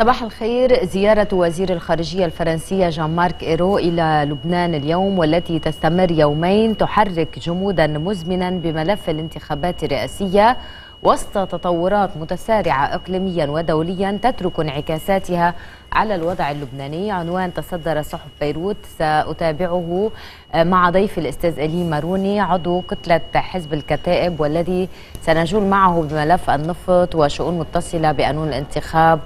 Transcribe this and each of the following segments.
صباح الخير زيارة وزير الخارجية الفرنسية جان مارك إيرو إلى لبنان اليوم والتي تستمر يومين تحرك جمودا مزمنا بملف الانتخابات الرئاسية وسط تطورات متسارعة إقليميا ودوليا تترك انعكاساتها على الوضع اللبناني عنوان تصدر صحف بيروت سأتابعه آه، مع ضيف الأستاذ ألي ماروني عضو كتلة حزب الكتائب والذي سنجول معه بملف النفط وشؤون متصلة بقانون الانتخاب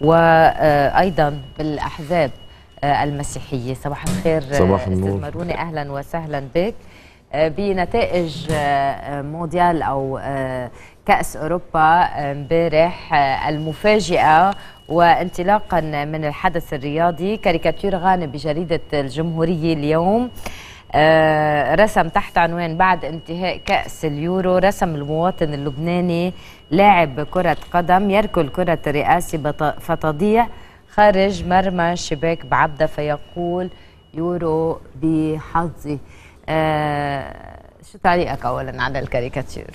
وايضا بالاحزاب المسيحيه صباح الخير صباح النور ماروني اهلا وسهلا بك بنتائج مونديال او كاس اوروبا امبارح المفاجئه وانطلاقا من الحدث الرياضي كاريكاتير غانم بجريده الجمهوريه اليوم رسم تحت عنوان بعد انتهاء كأس اليورو رسم المواطن اللبناني لاعب كرة قدم يركل كرة رئاسي فتضيع خارج مرمى شباك بعبده فيقول يورو بحظي آه شو تعليقك اولا على الكاريكاتير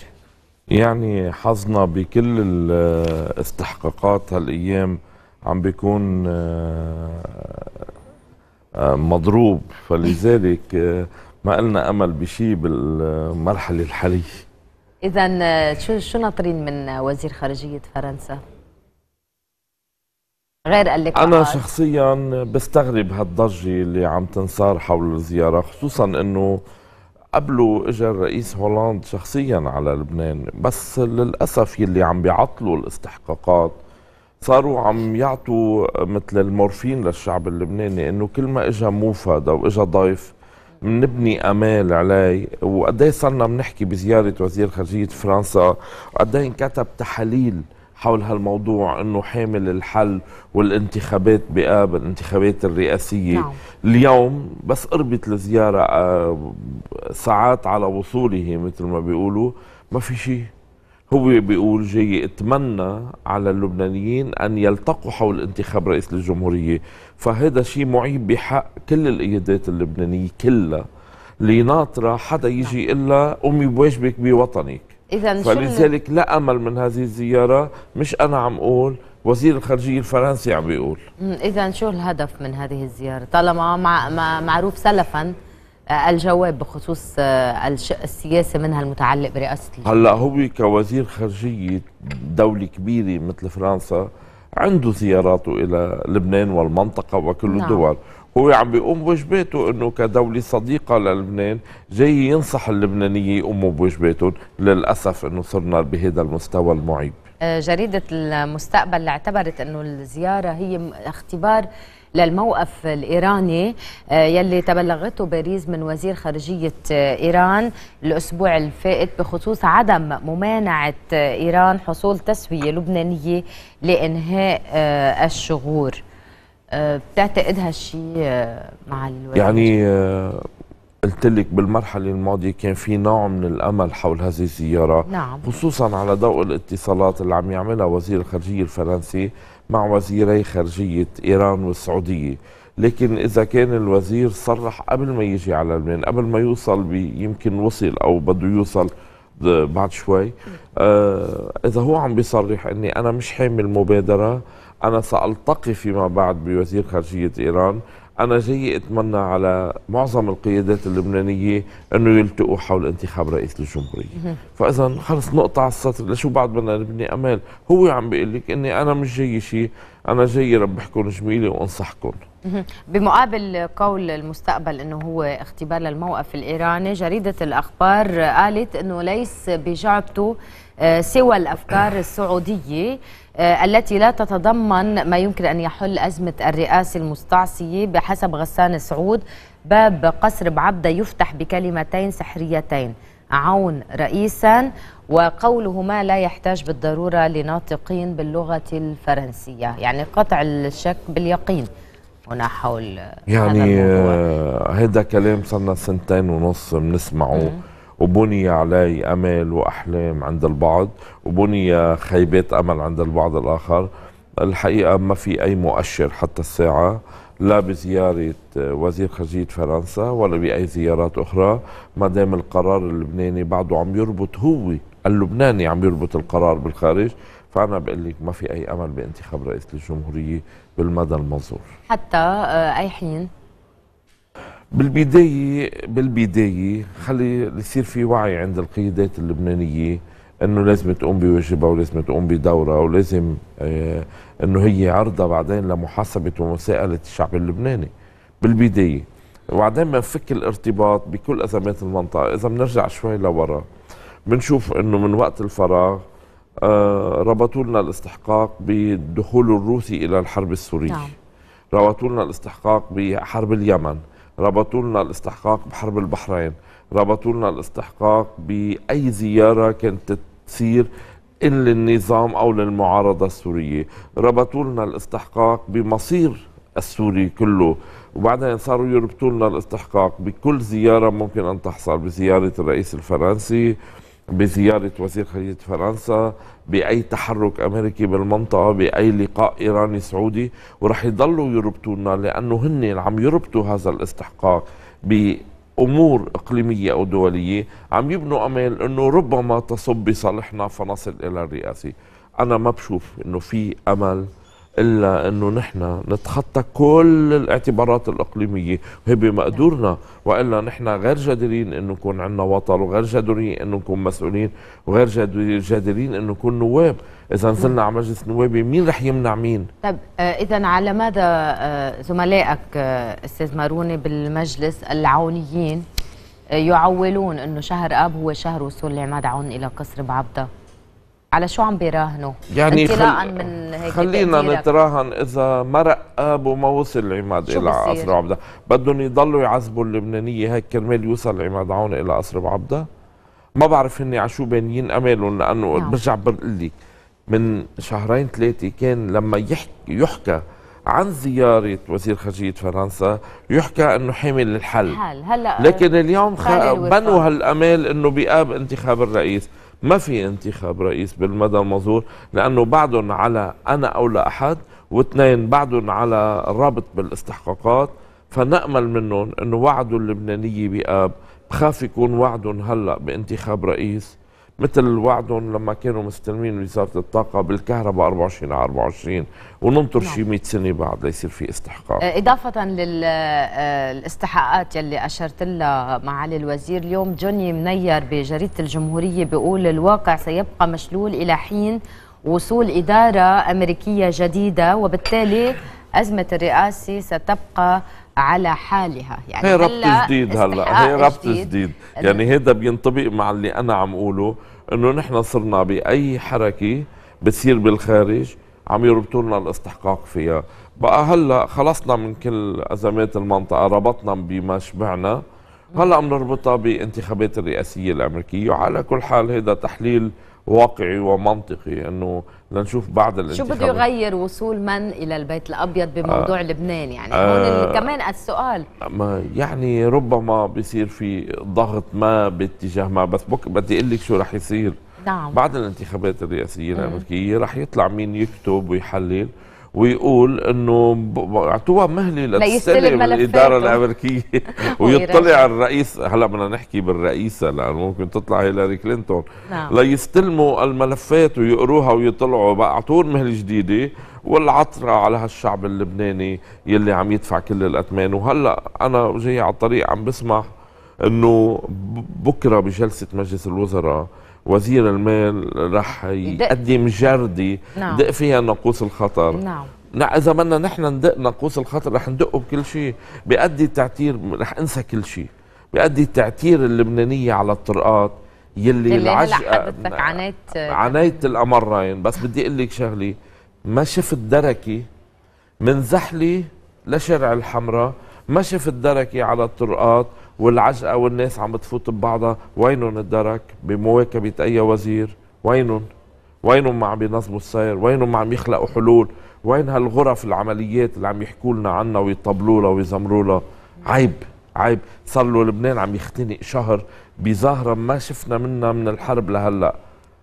يعني حظنا بكل الاستحقاقات هالايام عم بيكون آه، آه، مضروب فلذلك آه، ما قلنا امل بشيء بالمرحله الحاليه إذا آه، شو شو ناطرين من وزير خارجية فرنسا؟ غير لك أنا شخصيا بستغرب هالضجة اللي عم تنصار حول الزيارة خصوصا إنه قبله اجى الرئيس هولاند شخصيا على لبنان بس للاسف يلي عم بيعطلوا الاستحقاقات صاروا عم يعطوا مثل المورفين للشعب اللبناني انه كل ما اجى موفد او اجى ضيف منبني امال عليه وقد ايه صرنا بنحكي بزياره وزير خارجيه فرنسا وقد ايه انكتب تحاليل حول هالموضوع انه حامل الحل والانتخابات بقاب الانتخابات الرئاسيه نعم. اليوم بس قربت الزياره آه، ساعات على وصوله مثل ما بيقولوا ما في شيء هو بيقول جاي اتمنى على اللبنانيين ان يلتقوا حول انتخاب رئيس الجمهوريه فهذا شيء معيب بحق كل القيادات اللبنانيه كلها اللي ناطره حدا يجي نعم. الا امي بواجبك بوطنك اذا فلذلك لا امل من هذه الزياره مش انا عم اقول وزير الخارجيه الفرنسي عم بيقول اذا شو الهدف من هذه الزياره طالما مع معروف سلفا آه، الجواب بخصوص آه، الشق السياسي منها المتعلق برئاسه هلا هو كوزير خارجيه دوله كبيره مثل فرنسا عنده زياراته إلى لبنان والمنطقة وكل نعم. الدول هو عم بيقوم بواجباته انه كدوله صديقه للبنان جاي ينصح اللبنانيه يقوموا بواجباتهم للاسف انه صرنا بهذا المستوى المعيب آه، جريده المستقبل اللي اعتبرت انه الزياره هي اختبار للموقف الإيراني آه، يلي تبلغته باريس من وزير خارجية آه، إيران الأسبوع الفائت بخصوص عدم ممانعة آه، إيران حصول تسوية لبنانية لإنهاء الشغور بتعتقد هالشيء مع الوزير؟ يعني قلت لك بالمرحلة الماضية كان في نوع من الأمل حول هذه الزيارة نعم. خصوصا على ضوء الاتصالات اللي عم يعملها وزير الخارجية الفرنسي مع وزيري خارجية إيران والسعودية لكن إذا كان الوزير صرح قبل ما يجي على لبنان قبل ما يوصل يمكن وصل أو بده يوصل بعد شوي آه إذا هو عم بيصرح أني أنا مش حامل مبادرة أنا سألتقي فيما بعد بوزير خارجية إيران أنا جاي أتمنى على معظم القيادات اللبنانية أنه يلتقوا حول انتخاب رئيس الجمهورية فإذا خلص نقطة على السطر لشو بعد بدنا نبني أمال هو عم بيقول لك أني أنا مش جاي شيء أنا جاي ربحكم جميلة وأنصحكم بمقابل قول المستقبل انه هو اختبار للموقف الايراني جريده الاخبار قالت انه ليس بجعبته آه، سوى الأفكار السعودية آه، التي لا تتضمن ما يمكن أن يحل أزمة الرئاسة المستعصية بحسب غسان سعود باب قصر بعبدة يفتح بكلمتين سحريتين عون رئيسا وقولهما لا يحتاج بالضرورة لناطقين باللغة الفرنسية يعني قطع الشك باليقين هنا حول يعني هذا, آه كلام صرنا سنتين ونص بنسمعه وبني عليه امال واحلام عند البعض وبني خيبات امل عند البعض الاخر الحقيقه ما في اي مؤشر حتى الساعه لا بزيارة وزير خارجية فرنسا ولا بأي زيارات أخرى ما دام القرار اللبناني بعده عم يربط هو اللبناني عم يربط القرار بالخارج فأنا بقول لك ما في أي أمل بانتخاب رئيس الجمهورية بالمدى المنظور حتى آه، أي حين بالبداية بالبداية خلي يصير في وعي عند القيادات اللبنانية انه لازم تقوم بواجبها ولازم تقوم بدورها ولازم آه انه هي عرضة بعدين لمحاسبة ومساءلة الشعب اللبناني بالبداية وبعدين بنفك الارتباط بكل ازمات المنطقة اذا بنرجع شوي لورا بنشوف انه من وقت الفراغ آه ربطوا لنا الاستحقاق بالدخول الروسي الى الحرب السورية نعم. ربطوا لنا الاستحقاق بحرب اليمن ربطوا لنا الاستحقاق بحرب البحرين ربطوا لنا الاستحقاق باي زياره كانت تصير ان للنظام او للمعارضه السوريه ربطوا لنا الاستحقاق بمصير السوري كله وبعدين صاروا يربطوا لنا الاستحقاق بكل زياره ممكن ان تحصل بزياره الرئيس الفرنسي بزيارة وزير خارجية فرنسا بأي تحرك أمريكي بالمنطقة بأي لقاء إيراني سعودي ورح يضلوا يربطونا لأنه هن عم يربطوا هذا الاستحقاق بأمور إقليمية أو دولية عم يبنوا أمل أنه ربما تصب بصالحنا فنصل إلى الرئاسة أنا ما بشوف أنه في أمل الا انه نحن نتخطى كل الاعتبارات الاقليميه وهي بمقدورنا والا نحن غير جادرين انه نكون عندنا وطن وغير جادرين انه نكون مسؤولين وغير جادرين انه نكون نواب اذا نزلنا على مجلس نوابي مين رح يمنع مين طب آه، اذا على ماذا آه، زملائك آه، استاذ ماروني بالمجلس العونيين يعولون انه شهر اب هو شهر وصول العماد عون الى قصر بعبده على شو عم بيراهنوا؟ يعني خل... من هيك خلينا نتراهن اذا مرق ابو وما وصل عماد الى قصر عبده، بدهم يضلوا يعذبوا اللبنانيه هيك كرمال يوصل عماد عون الى قصر عبده؟ ما بعرف هن على شو بانيين امالهم لانه نعم. برجع بقول لك من شهرين ثلاثه كان لما يحكي يحكى عن زيارة وزير خارجية فرنسا يحكى أنه حامل الحل حل. هلا لكن اليوم خ... بنوا هالأمال أنه بيقاب انتخاب الرئيس ما في انتخاب رئيس بالمدى المزور لانه بعدهم على انا او لا احد واثنين بعدهم على الرابط بالاستحقاقات فنامل منهم انه وعدوا اللبنانيه باب بخاف يكون وعدهم هلا بانتخاب رئيس مثل وعدهم لما كانوا مستلمين وزاره الطاقه بالكهرباء 24 على 24 وننطر نعم. شي 100 سنه بعد ليصير في استحقاق آه، اضافه للاستحقاقات آه، يلي اشرت لها معالي الوزير اليوم جوني منير بجريده الجمهوريه بيقول الواقع سيبقى مشلول الى حين وصول اداره امريكيه جديده وبالتالي ازمه الرئاسه ستبقى على حالها يعني هي ربط جديد هلا هي ربط جديد يعني هذا بينطبق مع اللي انا عم اقوله انه نحن صرنا باي حركه بتصير بالخارج عم يربطوا لنا الاستحقاق فيها بقى هلا خلصنا من كل ازمات المنطقه ربطنا بما شبعنا هلا بنربطها بانتخابات الرئاسيه الامريكيه وعلى كل حال هذا تحليل واقعي ومنطقي انه لنشوف بعد الانتخابات شو بده يغير وصول من الى البيت الابيض بموضوع آه لبنان يعني آه هون كمان السؤال ما يعني ربما بيصير في ضغط ما باتجاه ما بس بدي اقول لك شو رح يصير نعم بعد الانتخابات الرئاسيه الامريكيه رح يطلع مين يكتب ويحلل ويقول انه اعطوها مهله لتستلم الاداره الامريكيه ويطلع الرئيس هلا بدنا نحكي بالرئيسه لانه ممكن تطلع هيلاري كلينتون نعم. ليستلموا الملفات ويقروها ويطلعوا بقى اعطوهم مهله جديده والعطرة على هالشعب اللبناني يلي عم يدفع كل الاثمان وهلا انا جاي على الطريق عم بسمع انه بكره بجلسه مجلس الوزراء وزير المال رح يقدم جردي نعم. دق فيها ناقوس الخطر نعم اذا بدنا نحن ندق ناقوس الخطر رح ندقه بكل شيء بيأدي التعتير رح انسى كل شيء بيأدي التعتير اللبنانيه على الطرقات يلي العجقه عانيت عانيت نعم. الامرين بس بدي اقول لك شغله ما شفت دركي من زحلي لشارع الحمراء ما شفت دركي على الطرقات والعجقه والناس عم تفوت ببعضها وينهم الدرك بمواكبه اي وزير وينهم وينهم ما عم بينظموا السير وينهم ما عم يخلقوا حلول وين هالغرف العمليات اللي عم يحكوا لنا عنها ويطبلوا لها ويزمروا لها عيب عيب صار له لبنان عم يختنق شهر بظاهره ما شفنا منها من الحرب لهلا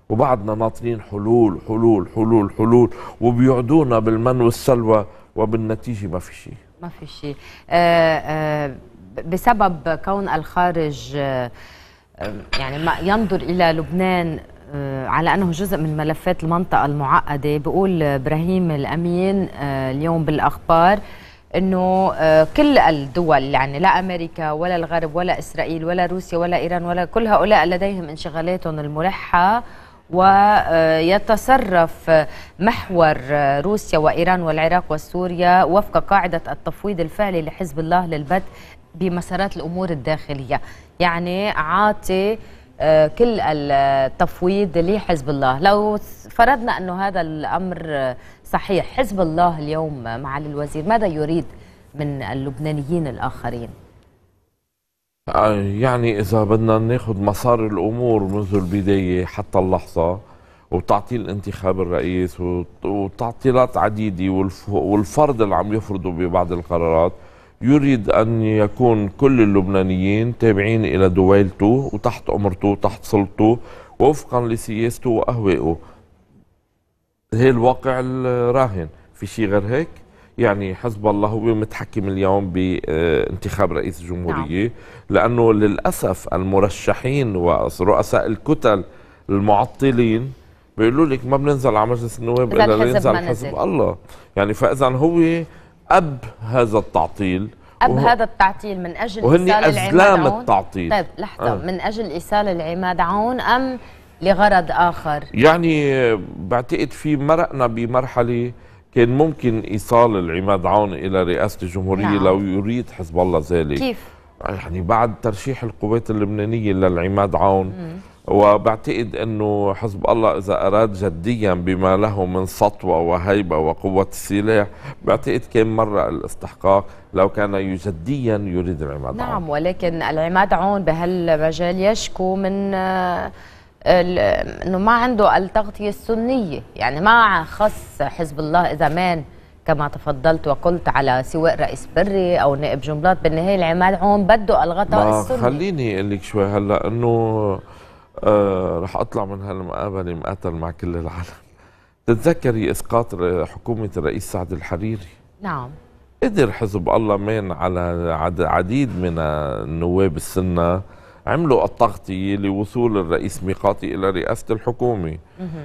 وبعدنا ناطرين حلول حلول حلول حلول وبيعدونا بالمن والسلوى وبالنتيجه ما في شيء ما في شيء آه آه بسبب كون الخارج آه، يعني ما ينظر الى لبنان آه، على انه جزء من ملفات المنطقه المعقده بيقول ابراهيم الامين آه، اليوم بالاخبار انه كل الدول يعني لا امريكا ولا الغرب ولا اسرائيل ولا روسيا ولا ايران ولا كل هؤلاء لديهم انشغالاتهم الملحه ويتصرف محور روسيا وايران والعراق وسوريا وفق قاعده التفويض الفعلي لحزب الله للبدء بمسارات الامور الداخليه يعني عاطي آه، كل التفويض لحزب الله لو فرضنا انه هذا الامر صحيح حزب الله اليوم معالي الوزير ماذا يريد من اللبنانيين الاخرين آه، يعني اذا بدنا ناخذ مسار الامور منذ البدايه حتى اللحظه وتعطيل انتخاب الرئيس وتعطيلات عديده والفرض اللي عم يفرضوا ببعض القرارات يريد أن يكون كل اللبنانيين تابعين إلى دويلته وتحت أمرته وتحت سلطته وفقا لسياسته وأهوائه هي الواقع الراهن في شيء غير هيك يعني حزب الله هو متحكم اليوم بانتخاب رئيس الجمهورية نعم. لأنه للأسف المرشحين ورؤساء الكتل المعطلين بيقولوا لك ما بننزل على مجلس النواب الا ينزل حزب الله يعني فاذا هو اب هذا التعطيل اب هذا التعطيل من اجل وهن ازلام التعطيل طيب لحظه آه. من اجل ايصال العماد عون ام لغرض اخر يعني آه، بعتقد في مرقنا بمرحله كان ممكن ايصال العماد عون الى رئاسه الجمهوريه نعم. لو يريد حزب الله ذلك كيف يعني بعد ترشيح القوات اللبنانيه للعماد عون مم. وبعتقد انه حزب الله اذا اراد جديا بما له من سطوه وهيبه وقوه السلاح بعتقد كان مره الاستحقاق لو كان جديا يريد العماد نعم عون. ولكن العماد عون بهالمجال يشكو من آه، انه ما عنده التغطيه السنيه يعني ما خص حزب الله اذا مان كما تفضلت وقلت على سواء رئيس بري او نائب جملات بالنهايه العماد عون بده الغطاء السني خليني اقول لك شوي هلا انه آه، رح اطلع من هالمقابله مقاتل مع كل العالم تتذكري اسقاط حكومه الرئيس سعد الحريري نعم قدر حزب الله مين على عديد من النواب السنه عملوا التغطية لوصول الرئيس ميقاتي إلى رئاسة الحكومة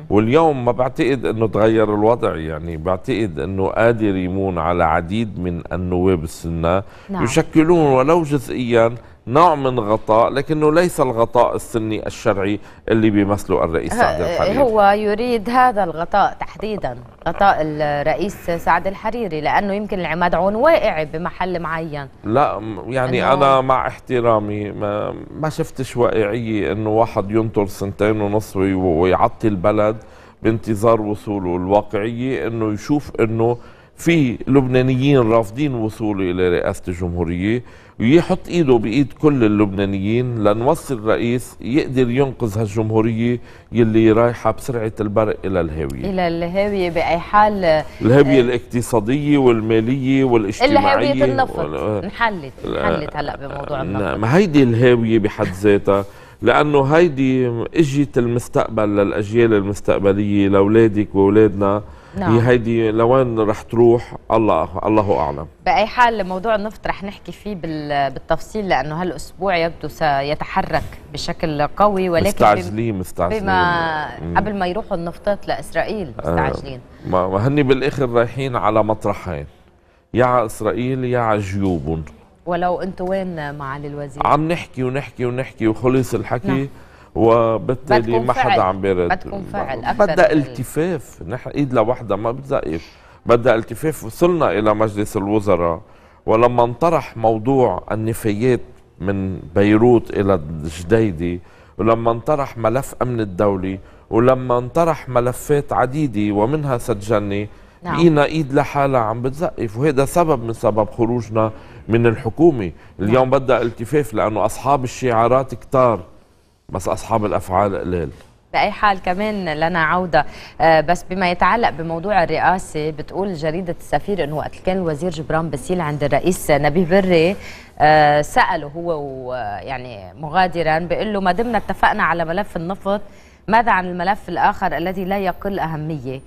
واليوم ما بعتقد أنه تغير الوضع يعني بعتقد أنه قادر يمون على عديد من النواب السنة نعم. يشكلون ولو جزئيا نوع من غطاء لكنه ليس الغطاء السني الشرعي اللي بيمثله الرئيس سعد الحريري هو يريد هذا الغطاء تحديدا غطاء الرئيس سعد الحريري لانه يمكن العماد عون واقع بمحل معين لا يعني انا مع احترامي ما, ما شفتش واقعيه انه واحد ينطر سنتين ونص ويعطي البلد بانتظار وصوله الواقعيه انه يشوف انه في لبنانيين رافضين وصوله الى رئاسه الجمهوريه ويحط ايده بايد كل اللبنانيين لنوصل الرئيس يقدر ينقذ هالجمهوريه يلي رايحه بسرعه البرق الى الهاويه الى الهاويه باي حال الهاويه آه الاقتصاديه والماليه والاجتماعيه الهاويه النفط وال... انحلت انحلت هلا بموضوع نعم، النفط ما هيدي الهاويه بحد ذاتها لانه هيدي اجت المستقبل للاجيال المستقبليه لاولادك واولادنا نعم. هيدي لوين رح تروح الله الله اعلم باي حال موضوع النفط رح نحكي فيه بالتفصيل لانه هالاسبوع يبدو سيتحرك بشكل قوي ولكن مستعجلين مستعجلين بما مم. قبل ما يروحوا النفطات لاسرائيل آه. مستعجلين آه ما هني بالاخر رايحين على مطرحين يا على اسرائيل يا على جيوبهم ولو انتوا وين معالي الوزير عم نحكي ونحكي ونحكي وخلص الحكي نعم. وبالتالي ما حدا عم بيرد بدها يعني. التفاف نحن ايد لوحدها ما بتزقف بدها التفاف وصلنا الى مجلس الوزراء ولما انطرح موضوع النفايات من بيروت الى الجديده ولما انطرح ملف امن الدولي ولما انطرح ملفات عديده ومنها سجلني نعم. بقينا ايد لحالها عم بتزقف وهذا سبب من سبب خروجنا من الحكومه اليوم نعم. بدها التفاف لانه اصحاب الشعارات كتار بس أصحاب الأفعال قليل بأي حال كمان لنا عودة آه، بس بما يتعلق بموضوع الرئاسة بتقول جريدة السفير أنه وقت كان الوزير جبران باسيل عند الرئيس نبيه بري آه، سأله هو يعني مغادرا بيقول له ما دمنا اتفقنا على ملف النفط ماذا عن الملف الآخر الذي لا يقل أهمية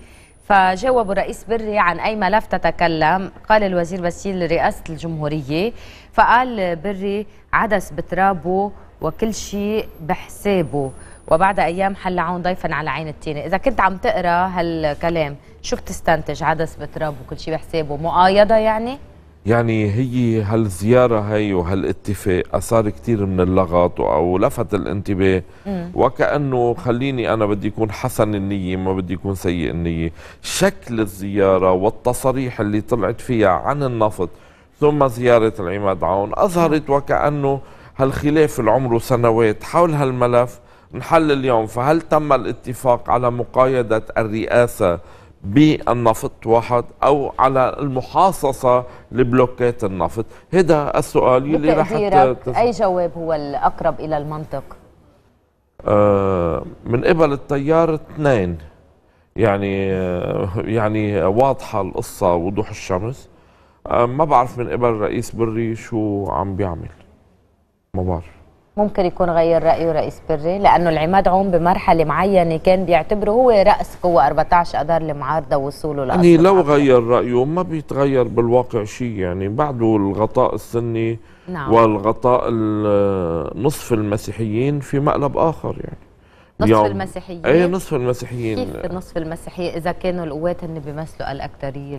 فجاوب الرئيس بري عن أي ملف تتكلم قال الوزير باسيل رئاسة الجمهورية فقال بري عدس بترابه وكل شيء بحسابه وبعد ايام حل عون ضيفا على عين التينه اذا كنت عم تقرا هالكلام شو بتستنتج عدس بتراب وكل شيء بحسابه مؤايده يعني يعني هي هالزيارة هي وهالاتفاق أثار كثير من اللغط أو لفت الانتباه مم. وكأنه خليني أنا بدي يكون حسن النية ما بدي يكون سيء النية شكل الزيارة والتصريح اللي طلعت فيها عن النفط ثم زيارة العماد عون أظهرت وكأنه هالخلاف اللي عمره سنوات حول هالملف نحل اليوم فهل تم الاتفاق على مقايدة الرئاسة بالنفط واحد او على المحاصصه لبلوكات النفط هذا السؤال اللي رح تز... اي جواب هو الاقرب الى المنطق آه من قبل التيار اثنين يعني آه يعني واضحه القصه وضوح الشمس آه ما بعرف من قبل رئيس بري شو عم بيعمل ما بعرف ممكن يكون غير رايه رئيس بري لانه العماد عون بمرحله معينه كان بيعتبره هو راس قوه 14 اذار المعارضه وصوله لأصل يعني لو غير رايه ما بيتغير بالواقع شيء يعني بعده الغطاء السني نعم. والغطاء نصف المسيحيين في مقلب اخر يعني نصف المسيحيين اي نصف المسيحيين كيف نصف المسيحيين اذا كانوا القوات هن بيمثلوا الاكثريه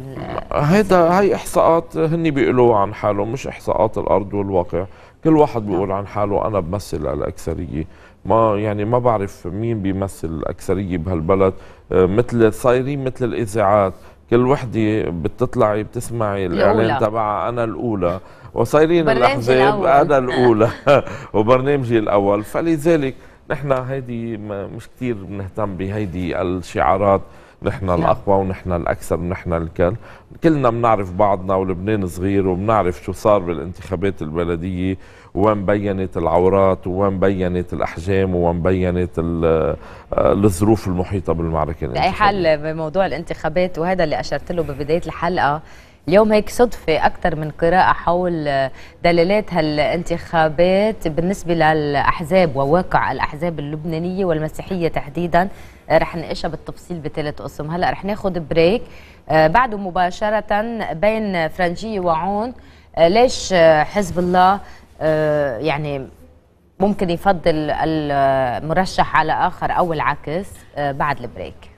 هيدا هي احصاءات هن بيقولوها عن حالهم مش احصاءات الارض والواقع كل واحد بيقول نعم. عن حاله انا بمثل الاكثريه ما يعني ما بعرف مين بيمثل الاكثريه بهالبلد آه، مثل صايرين مثل الاذاعات كل وحده بتطلعي بتسمعي الاعلان تبعها انا الاولى وصايرين الاحزاب انا الاولى وبرنامجي الاول فلذلك نحن هيدي مش كثير بنهتم بهيدي الشعارات نحن نعم. الاقوى ونحن الاكثر ونحن الكل كلنا بنعرف بعضنا ولبنان صغير وبنعرف شو صار بالانتخابات البلديه وين بينت العورات وين بينت الاحجام وين بينت الظروف المحيطه بالمعركه باي حال بموضوع الانتخابات وهذا اللي اشرت له ببدايه الحلقه اليوم هيك صدفة أكثر من قراءة حول دلالات هالانتخابات بالنسبة للأحزاب وواقع الأحزاب اللبنانية والمسيحية تحديدا رح نناقشها بالتفصيل بثلاث قسم هلا رح ناخذ بريك آه، بعده مباشرة بين فرنجية وعون آه، ليش حزب الله آه، يعني ممكن يفضل المرشح على آخر أو العكس بعد البريك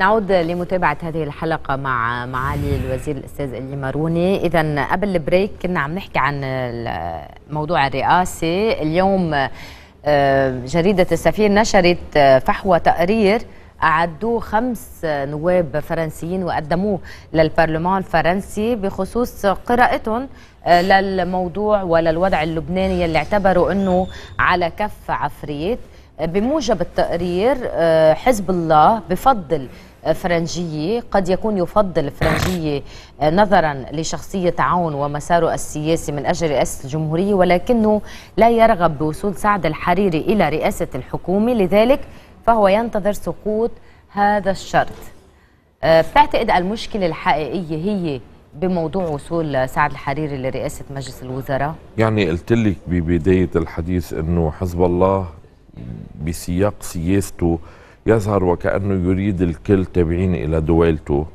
نعود لمتابعة هذه الحلقة مع معالي الوزير الأستاذ اللي ماروني إذا قبل البريك كنا عم نحكي عن الموضوع الرئاسي اليوم آه، جريدة السفير نشرت آه، فحوى تقرير أعدوه خمس نواب فرنسيين وقدموه للبرلمان الفرنسي بخصوص قراءتهم آه، للموضوع وللوضع اللبناني اللي اعتبروا أنه على كف عفريت بموجب التقرير حزب الله بفضل فرنجية قد يكون يفضل فرنجية آه، نظرا لشخصية عون ومساره السياسي من أجل رئاسة الجمهورية ولكنه لا يرغب بوصول سعد الحريري إلى رئاسة الحكومة لذلك فهو ينتظر سقوط هذا الشرط آه، بتعتقد المشكلة الحقيقية هي بموضوع وصول سعد الحريري لرئاسة مجلس الوزراء؟ يعني قلت لك ببداية الحديث أنه حزب الله بسياق سياسته يظهر وكأنه يريد الكل تابعين إلى دويلته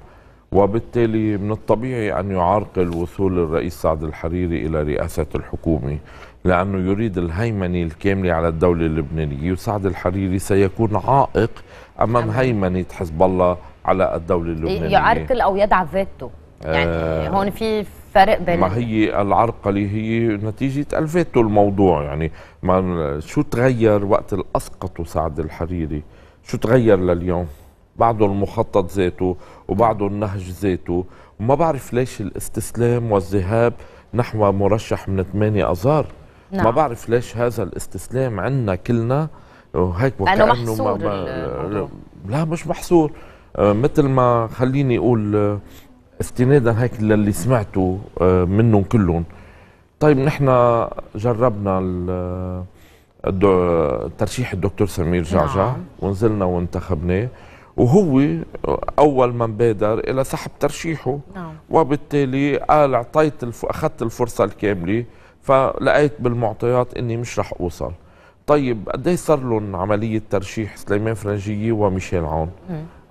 وبالتالي من الطبيعي أن يعرقل وصول الرئيس سعد الحريري إلى رئاسة الحكومة لأنه يريد الهيمنة الكاملة على الدولة اللبنانية وسعد الحريري سيكون عائق أمام هيمنة حزب الله على الدولة اللبنانية يعرقل أو يدعى فيتو يعني آه. هون في فرق بين ما هي العرقلة هي نتيجة الفيتو الموضوع يعني ما شو تغير وقت اللي أسقطوا سعد الحريري شو تغير لليوم بعده المخطط ذاته وبعده النهج ذاته وما بعرف ليش الاستسلام والذهاب نحو مرشح من 8 اذار نعم. ما بعرف ليش هذا الاستسلام عندنا كلنا وهيك لانه محصور ما ما لا مش محصور آه، مثل ما خليني اقول آه، استنادا هيك للي سمعته آه، منهم كلهم طيب نحن جربنا ترشيح الدكتور سمير جعجع نعم. ونزلنا وانتخبناه وهو اول من بادر الى سحب ترشيحه نعم. وبالتالي قال اعطيت الف... اخذت الفرصه الكامله فلقيت بالمعطيات اني مش رح اوصل طيب قد ايه صار لهم عمليه ترشيح سليمان فرنجيه وميشيل عون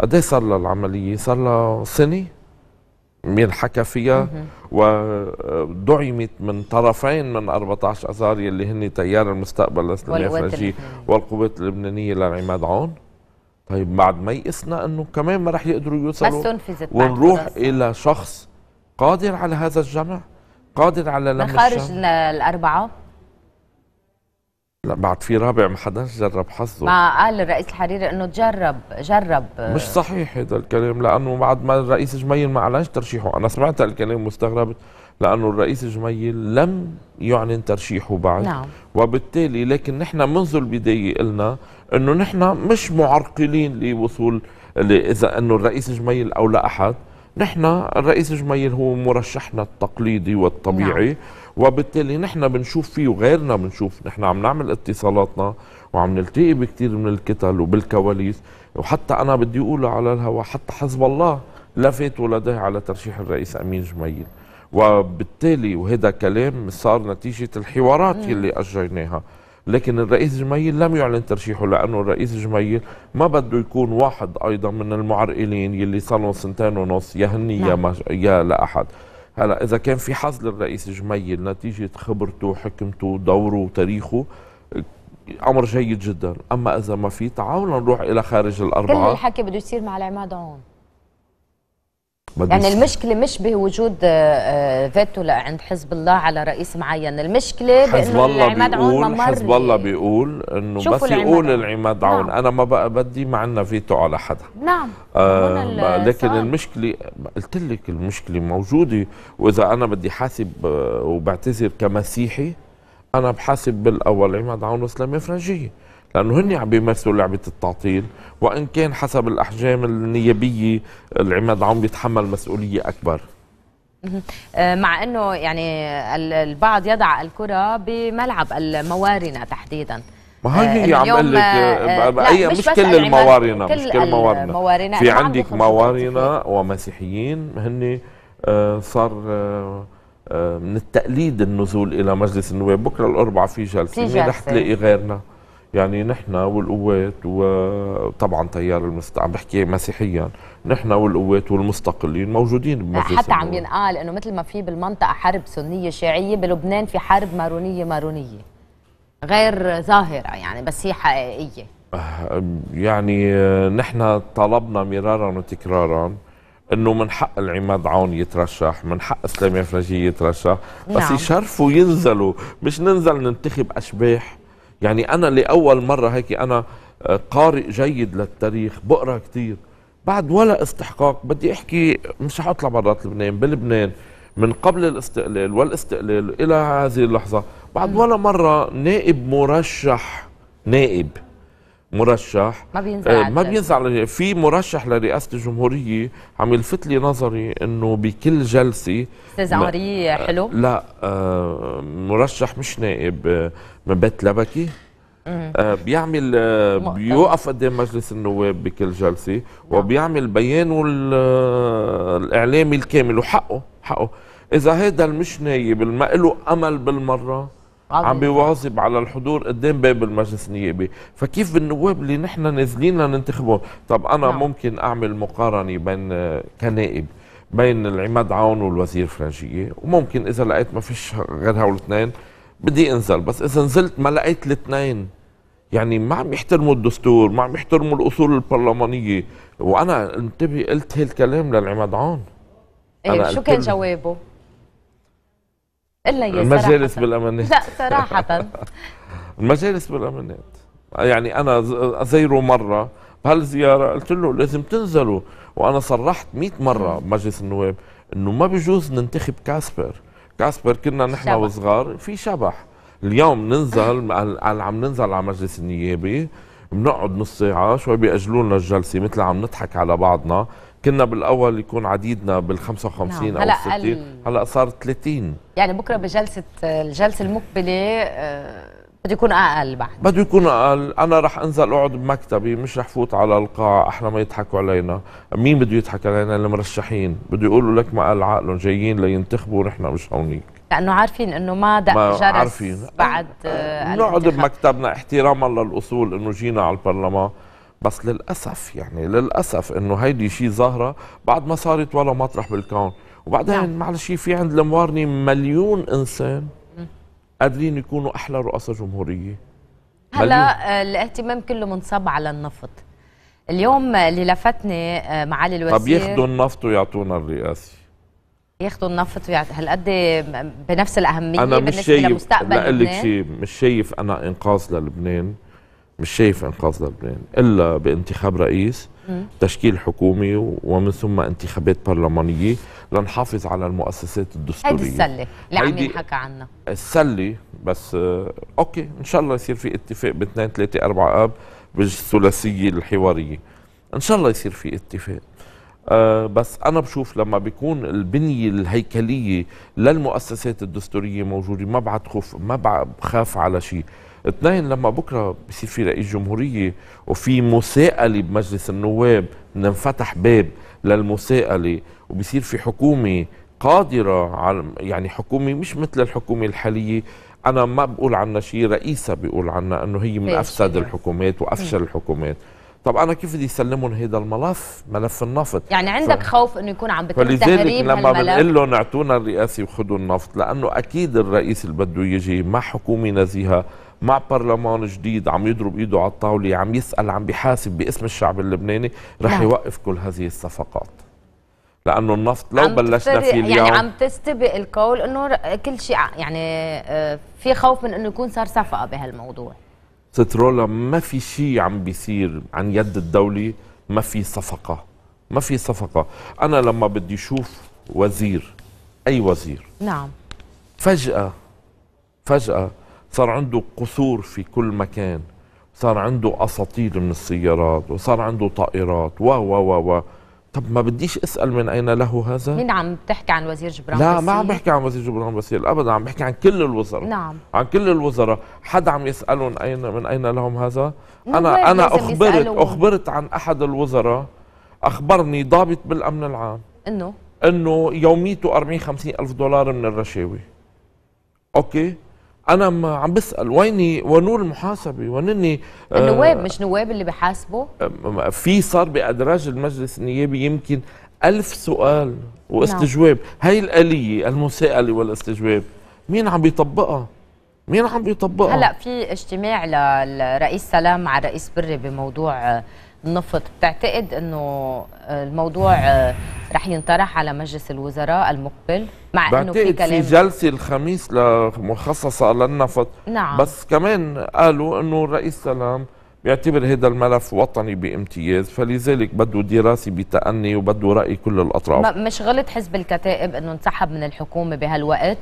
قد ايه صار لها العمليه صار لها سنه انحكى فيها ودعمت من طرفين من 14 اذار يلي هن تيار المستقبل الاسلامي الخليجي والقوات اللبنانيه لعماد عون طيب بعد ما يئسنا انه كمان ما رح يقدروا يوصلوا بس ونروح الى شخص قادر على هذا الجمع قادر على لم من خارج الاربعه لا بعد في رابع ما حداش جرب حظه ما قال الرئيس الحريري انه تجرب جرب مش صحيح هذا الكلام لانه بعد ما الرئيس جميل ما اعلنش ترشيحه انا سمعت الكلام واستغربت لانه الرئيس جميل لم يعلن ترشيحه بعد نعم. وبالتالي لكن نحن منذ البدايه قلنا انه نحن مش معرقلين لوصول اذا انه الرئيس جميل او لا احد نحن الرئيس جميل هو مرشحنا التقليدي والطبيعي نعم. وبالتالي نحن بنشوف فيه وغيرنا بنشوف نحن عم نعمل اتصالاتنا وعم نلتقي بكثير من الكتل وبالكواليس وحتى انا بدي اقوله على الهواء حتى حزب الله لفت ولديه على ترشيح الرئيس امين جميل وبالتالي وهذا كلام صار نتيجه الحوارات يلي اجريناها لكن الرئيس جميل لم يعلن ترشيحه لانه الرئيس جميل ما بده يكون واحد ايضا من المعرقلين يلي صار لهم سنتين ونص يا هني نعم. يا, مج... يا لاحد هلا اذا كان في حظ للرئيس جميل نتيجه خبرته وحكمته ودوره وتاريخه امر جيد جدا اما اذا ما في تعالوا نروح الى خارج الاربعه كل الحكي بده يصير مع العماد عون يعني المشكله مش بوجود آه، آه، فيتو عند حزب الله على رئيس معين المشكله حزب الله بيقول حزب الله بيقول انه بس يقول العماد عون نعم. انا ما بقى بدي ما عندنا فيتو على حدا نعم آه لكن صار. المشكله قلت لك المشكله موجوده واذا انا بدي حاسب آه، وبعتذر كمسيحي انا بحاسب بالاول عماد عون وسلامه فرنجيه لانه هن عم بيمثلوا لعبه التعطيل وان كان حسب الاحجام النيابيه العماد عم بيتحمل مسؤوليه اكبر آه، مع انه يعني البعض يضع الكره بملعب الموارنه تحديدا ما آه، هي آه، هي عم اقول لك مش, كل الموارنه مش كل الموارنه في عندك موارنه ومسيحيين هن صار من التقليد النزول الى مجلس النواب بكره الاربعاء في جلسه مين رح تلاقي غيرنا يعني نحن والقوات وطبعا تيار المست عم بحكي مسيحيا نحن والقوات والمستقلين موجودين بمجلس حتى عم ينقال انه مثل ما في بالمنطقه حرب سنيه شيعيه بلبنان في حرب مارونيه مارونيه غير ظاهره يعني بس هي حقيقيه أه، يعني نحن طلبنا مرارا وتكرارا انه من حق العماد عون يترشح من حق اسلام فرجي يترشح بس نعم. يشرفوا ينزلوا مش ننزل ننتخب اشباح يعني انا لاول مره هيك انا آه، قارئ جيد للتاريخ بقرا كثير بعد ولا استحقاق بدي احكي مش رح اطلع برات لبنان بلبنان من قبل الاستقلال والاستقلال الى هذه اللحظه بعد ولا مره نائب مرشح نائب مرشح ما بينزل إيه، ما بينزل في مرشح لرئاسه الجمهوريه عم يلفت لي نظري انه بكل جلسه استاذ عمري حلو آه، لا آه، مرشح مش نائب آه، من بيت لبكي بيعمل بيوقف قدام مجلس النواب بكل جلسه نعم. وبيعمل بيانه الاعلامي الكامل وحقه حقه اذا هذا المش نايب ما له امل بالمره عم بيواظب على الحضور قدام باب المجلس النيابي فكيف النواب اللي نحن نازلين لننتخبهم طب انا نعم. ممكن اعمل مقارنه بين آه، كنائب بين العماد عون والوزير فرنجيه وممكن اذا لقيت ما فيش غير هول الاثنين بدي انزل بس اذا نزلت ما لقيت الاثنين يعني ما عم يحترموا الدستور ما عم يحترموا الاصول البرلمانيه وانا انتبه قلت هالكلام للعماد عون إيه، أنا شو كان جوابه الا المجالس بالامانات لا صراحه المجالس بالامانات يعني انا زيره مره بهالزياره قلت له لازم تنزلوا وانا صرحت 100 مره بمجلس النواب انه ما بيجوز ننتخب كاسبر كاسبر كنا نحن وصغار في شبح اليوم ننزل عم ننزل على مجلس النيابي بنقعد نص ساعة شوي بيأجلوا لنا الجلسة مثل عم نضحك على بعضنا كنا بالاول يكون عديدنا بال 55 نعم. او 60 ال... هلا صار 30 يعني بكره بجلسه الجلسه المقبله آه، بده يكون اقل بعد بده يكون اقل انا رح انزل اقعد بمكتبي مش رح فوت على القاعه احلى ما يضحكوا علينا مين بده يضحك علينا المرشحين بده يقولوا لك ما قال عقلهم جايين لينتخبوا ونحن مش هونيك لانه عارفين انه ما دق جرس عارفين. بعد آه، نقعد بمكتبنا احتراما للاصول انه جينا على البرلمان بس للاسف يعني للاسف انه هيدي شيء ظاهره بعد ما صارت ولا مطرح بالكون وبعدين نعم. معلش في عند الموارنه مليون انسان قادرين يكونوا احلى رؤساء جمهوريه هلا آه، الاهتمام كله منصب على النفط اليوم اللي آه، لفتني آه، معالي الوزير طب ياخذوا النفط ويعطونا الرئاسي ياخذوا النفط ويعطوا هالقد بنفس الاهميه أنا مش بالنسبه شايف لمستقبل لبنان انا مش شايف انا انقاذ للبنان مش شايف انقاذ لبنان الا بانتخاب رئيس تشكيل حكومي ومن ثم انتخابات برلمانيه لنحافظ على المؤسسات الدستوريه هذه السله اللي عم ينحكى عنها السله بس آه، اوكي ان شاء الله يصير في اتفاق باثنين ثلاثه اربعه اب بالثلاثيه الحواريه ان شاء الله يصير في اتفاق أه بس انا بشوف لما بيكون البنيه الهيكليه للمؤسسات الدستوريه موجوده ما بعد خوف ما بخاف على شيء اثنين لما بكره بصير في رئيس جمهوريه وفي مساءله بمجلس النواب ننفتح باب للمساءله وبصير في حكومه قادره على يعني حكومه مش مثل الحكومه الحاليه انا ما بقول عنها شيء رئيسها بيقول عنها انه هي من افسد الحكومات وافشل م. إيه. الحكومات طب انا كيف بدي يسلمهم هذا الملف ملف النفط يعني عندك ف... خوف انه يكون عم بتم تهريب لما بنقول لهم اعطونا الرئاسه وخذوا النفط لانه اكيد الرئيس اللي بده يجي مع حكومه نزيهه مع برلمان جديد عم يضرب ايده على الطاوله عم يسال عم بيحاسب باسم الشعب اللبناني رح لا. نعم. يوقف كل هذه الصفقات لانه النفط لو بلشنا فيه يعني اليوم يعني عم تستبق القول انه كل شيء يعني آه، في خوف من انه يكون صار صفقه بهالموضوع سترولا ما في شيء عم بيصير عن يد الدوله ما في صفقه ما في صفقه انا لما بدي اشوف وزير اي وزير نعم فجاه فجاه صار عنده قصور في كل مكان صار عنده اساطير من السيارات وصار عنده طائرات و و و و طب ما بديش اسال من اين له هذا؟ مين عم تحكي عن وزير جبران لا بسيل؟ ما عم بحكي عن وزير جبران بسير ابدا عم بحكي عن كل الوزراء نعم عن كل الوزراء حدا عم يسالهم اين من اين لهم هذا؟ انا انا اخبرت يسألهم. اخبرت عن احد الوزراء اخبرني ضابط بالامن العام انه انه يوميته 40 50 الف دولار من الرشاوي اوكي انا عم بسال ويني ونور المحاسبه وينني آه، النواب مش نواب اللي بحاسبوا آه، آه، في صار بادراج المجلس النيابي يمكن ألف سؤال واستجواب نعم. هاي الاليه المساءله والاستجواب مين عم بيطبقها مين عم بيطبقها هلا في اجتماع للرئيس سلام مع الرئيس بري بموضوع النفط بتعتقد انه الموضوع رح ينطرح على مجلس الوزراء المقبل مع انه في كلام في جلسه الخميس مخصصه للنفط نعم بس كمان قالوا انه الرئيس سلام بيعتبر هذا الملف وطني بامتياز فلذلك بده دراسه بتأني وبده رأي كل الأطراف مش غلط حزب الكتائب أنه انسحب من الحكومة بهالوقت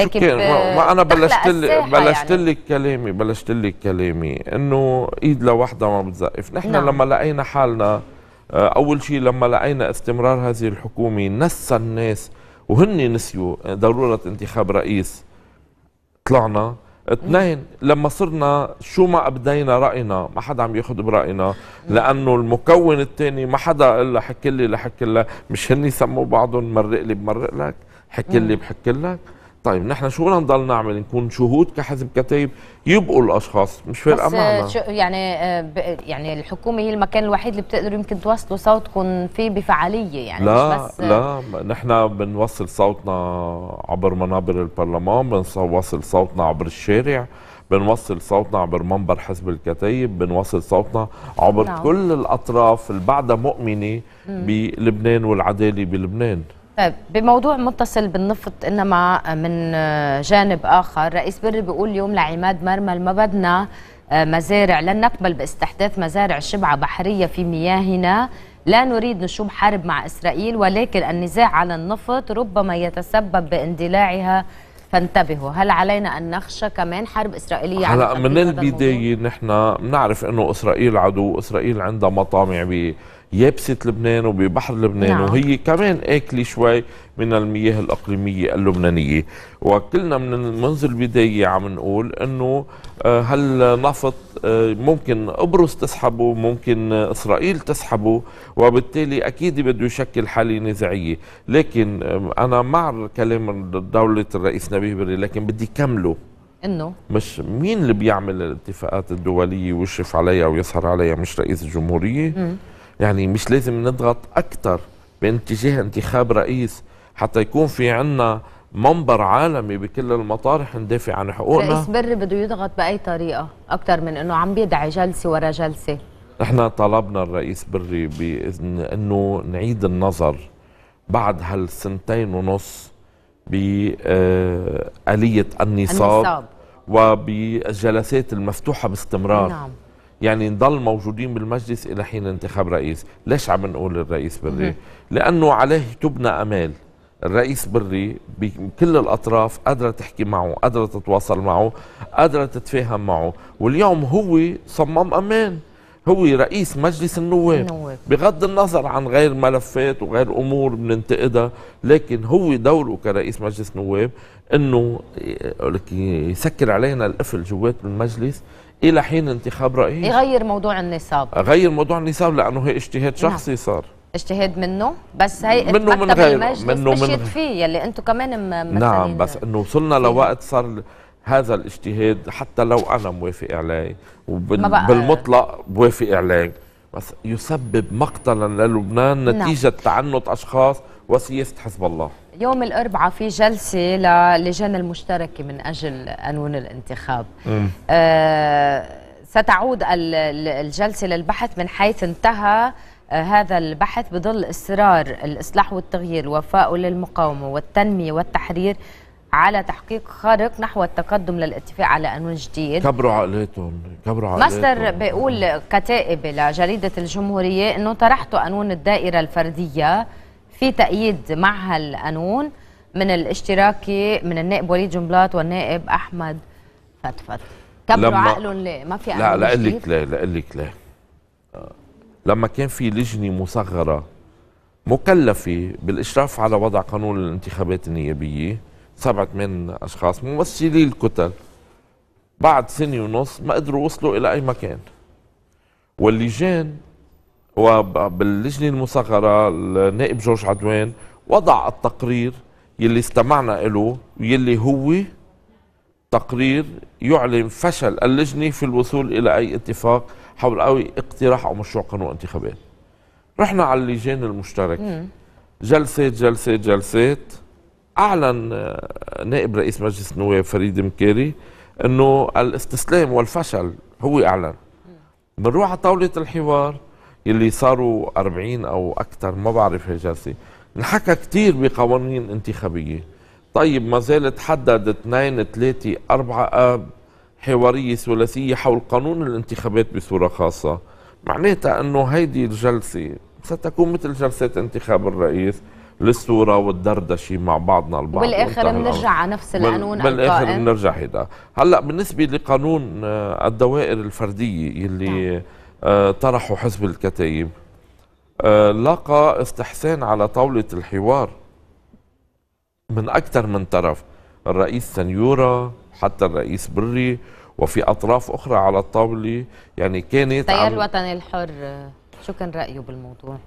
لكن ما انا بلشت لك يعني. بلشت يعني. لك كلامي بلشت لك كلامي انه ايد لوحدها ما بتزقف نحن نعم. لما لقينا حالنا آه، اول شيء لما لقينا استمرار هذه الحكومه نسى الناس وهن نسيوا ضروره انتخاب رئيس طلعنا اثنين لما صرنا شو ما ابدينا راينا ما حدا عم ياخذ براينا لانه المكون الثاني ما حدا الا حكي لي لحكي لك مش هن يسموا بعضهم مرق لي بمرق لك حكي لي نعم. بحكي لك طيب نحن شو بدنا نضل نعمل نكون شهود كحزب كتايب يبقوا الاشخاص مش فارقه معنا يعني آه، يعني الحكومه هي المكان الوحيد اللي بتقدروا يمكن توصلوا صوتكم فيه بفعاليه يعني لا مش بس لا نحن بنوصل صوتنا عبر منابر البرلمان بنوصل صوتنا عبر الشارع بنوصل صوتنا عبر منبر حزب الكتايب بنوصل صوتنا عبر نعم. كل الاطراف اللي بعدها مؤمنه بلبنان والعداله بلبنان طيب بموضوع متصل بالنفط انما من جانب اخر رئيس بري بيقول اليوم لعماد مرمل ما بدنا آه، مزارع لن نقبل باستحداث مزارع شبعه بحريه في مياهنا لا نريد نشوب حرب مع اسرائيل ولكن النزاع على النفط ربما يتسبب باندلاعها فانتبهوا هل علينا ان نخشى كمان حرب اسرائيليه هلا من البدايه نحن بنعرف انه اسرائيل عدو اسرائيل عندها مطامع ب يابسة لبنان وببحر لبنان نعم. وهي كمان آكلة شوي من المياه الأقليمية اللبنانية وكلنا من منذ البداية عم نقول أنه آه، هالنفط آه، ممكن قبرص تسحبه ممكن إسرائيل تسحبه وبالتالي أكيد بده يشكل حالة نزاعية لكن آه، أنا مع كلام دولة الرئيس نبيه بري لكن بدي كمله انه مش مين اللي بيعمل الاتفاقات الدوليه ويشرف عليها ويسهر عليها مش رئيس الجمهوريه؟ مم. يعني مش لازم نضغط أكثر باتجاه انتخاب رئيس حتى يكون في عنا منبر عالمي بكل المطارح ندافع عن حقوقنا رئيس بري بده يضغط بأي طريقة أكثر من أنه عم بيدعي جلسة ورا جلسة نحن طلبنا الرئيس بري بإذن أنه نعيد النظر بعد هالسنتين ونص بآلية آه، النصاب, النصاب. وبالجلسات المفتوحة باستمرار نعم. يعني نضل موجودين بالمجلس الى حين انتخاب رئيس ليش عم نقول الرئيس بري لانه عليه تبنى امال الرئيس بري بكل الاطراف قادره تحكي معه قادره تتواصل معه قادره تتفاهم معه واليوم هو صمم امان هو رئيس مجلس النواب بغض النظر عن غير ملفات وغير امور بننتقدها لكن هو دوره كرئيس مجلس نواب انه يسكر علينا القفل جوات المجلس الى حين انتخاب رئيس يغير موضوع النصاب غير موضوع النصاب لانه هي اجتهاد نعم. شخصي نعم. صار اجتهاد منه بس هي منه من غير منه من غيره فيه يلي انتم كمان نعم بس انه وصلنا لوقت صار هذا الاجتهاد حتى لو انا موافق عليه وبالمطلق بوافق عليه بس يسبب مقتلا للبنان نعم. نتيجه نعم. تعنت اشخاص وسياسه حزب الله يوم الأربعاء في جلسة للجان المشتركة من أجل قانون الانتخاب آه ستعود الجلسة للبحث من حيث انتهى آه، هذا البحث بظل إصرار الإصلاح والتغيير وفاء للمقاومة والتنمية والتحرير على تحقيق خارق نحو التقدم للاتفاق على قانون جديد كبروا عقليتهم كبروا عقليتهم مصدر بيقول كتائب لجريدة الجمهورية أنه طرحت قانون الدائرة الفردية في تأييد مع هالقانون من الاشتراكي من النائب وليد جنبلاط والنائب أحمد فتفت كبروا عقلهم ليه ما في لا لا لك ليه لا لك ليه آه. لما كان في لجنة مصغرة مكلفة بالإشراف على وضع قانون الانتخابات النيابية سبعة ثمان أشخاص ممثلي الكتل بعد سنة ونص ما قدروا وصلوا إلى أي مكان واللجان وباللجنه المصغره النائب جورج عدوان وضع التقرير يلي استمعنا له يلي هو تقرير يعلن فشل اللجنه في الوصول الى اي اتفاق حول اي اقتراح او مشروع قانون انتخابات. رحنا على اللجان المشتركه جلسات جلسات جلسات اعلن آه، نائب رئيس مجلس النواب فريد مكاري انه الاستسلام والفشل هو اعلن. بنروح على طاوله الحوار يلي صاروا 40 او اكثر ما بعرف هالجلسه انحكى كثير بقوانين انتخابيه طيب ما زالت حدد اثنين ثلاثة أربعة أب حوارية ثلاثية حول قانون الانتخابات بصورة خاصة معناتها أنه هيدي الجلسة ستكون مثل جلسات انتخاب الرئيس للصورة والدردشة مع بعضنا البعض وبالآخر بنرجع على نفس القانون بالآخر بنرجع هيدا هلا بالنسبة لقانون آه، الدوائر الفردية يلي نعم. آه، طرحوا حزب الكتايب آه، لقى استحسان على طاولة الحوار من أكثر من طرف الرئيس سنيورة حتى الرئيس بري وفي أطراف أخرى على الطاولة يعني كانت التيار الوطني الحر شو كان رأيه بالموضوع؟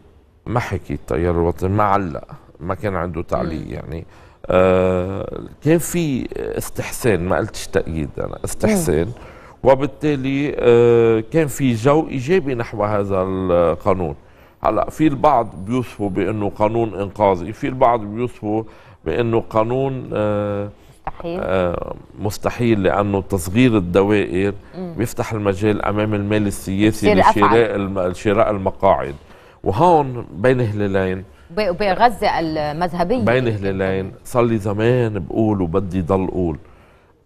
ما حكي التيار الوطني ما علق ما كان عنده تعليق يعني آه كان في استحسان ما قلتش تأييد أنا استحسان مم. وبالتالي آه، كان في جو ايجابي نحو هذا القانون هلا في البعض بيوصفوا بانه قانون انقاذي في البعض بيوصفوا بانه قانون آه، مستحيل آه، مستحيل لانه تصغير الدوائر بيفتح المجال امام المال السياسي لشراء شراء المقاعد وهون بين هلالين وبغزه المذهبيه بين هلالين صار لي زمان بقول وبدي ضل اقول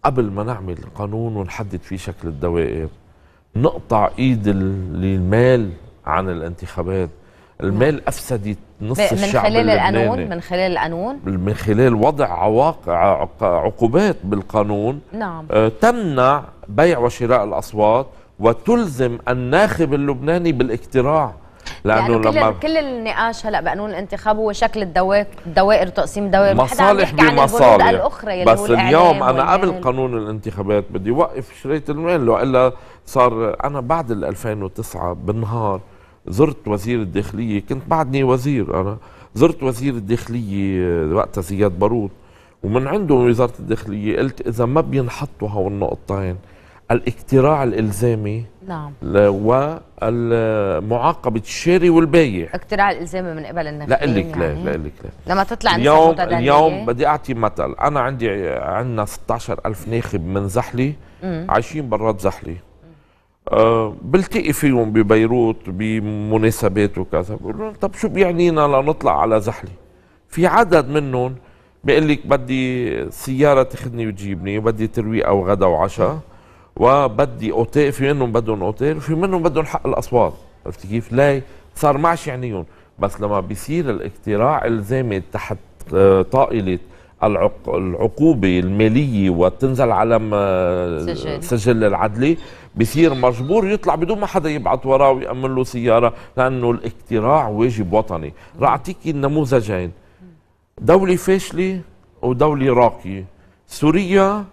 قبل ما نعمل قانون ونحدد فيه شكل الدوائر نقطع ايد المال عن الانتخابات المال افسدت نص من الشعب خلال القانون من خلال القانون من خلال وضع عواق عقوبات بالقانون نعم آه تمنع بيع وشراء الاصوات وتلزم الناخب اللبناني بالاقتراع لانه, لأنه يعني كل لما كل النقاش هلا بقانون الانتخاب هو شكل الدوائر الدوائر تقسيم دوائر مصالح بمصالح بس اليوم انا قبل قانون الانتخابات بدي وقف شريط المال والا صار انا بعد ال 2009 بالنهار زرت وزير الداخليه كنت بعدني وزير انا زرت وزير الداخليه وقتها زياد بارود ومن عنده وزاره الداخليه قلت اذا ما بينحطوا هول النقطتين الاقتراع الالزامي نعم ومعاقبه الشاري والبايع اقتراع الالزامي من قبل النخبه لا لك لا يعني. لا لك لا لما تطلع اليوم اليوم بدي اعطي مثل انا عندي عندنا 16000 ناخب من زحله عايشين برات زحله أه بلتقي فيهم ببيروت بمناسبات وكذا بقول لهم طب شو بيعنينا لنطلع على زحله في عدد منهم بيقول لك بدي سياره تاخذني وتجيبني بدي ترويقه وغدا وعشاء وبدي اوتيل في منهم بدهم اوتيل في منهم بدهم حق الاصوات عرفت كيف؟ لا صار معش يعنيهم بس لما بيصير الاقتراع الزامي تحت آه، طائله العقوبة المالية وتنزل على آه، سجل, سجل العدلي بصير مجبور يطلع بدون ما حدا يبعث وراه ويأمن له سيارة لأنه الاقتراع واجب وطني رح أعطيك النموذجين دولة فاشلة ودولة راقية سوريا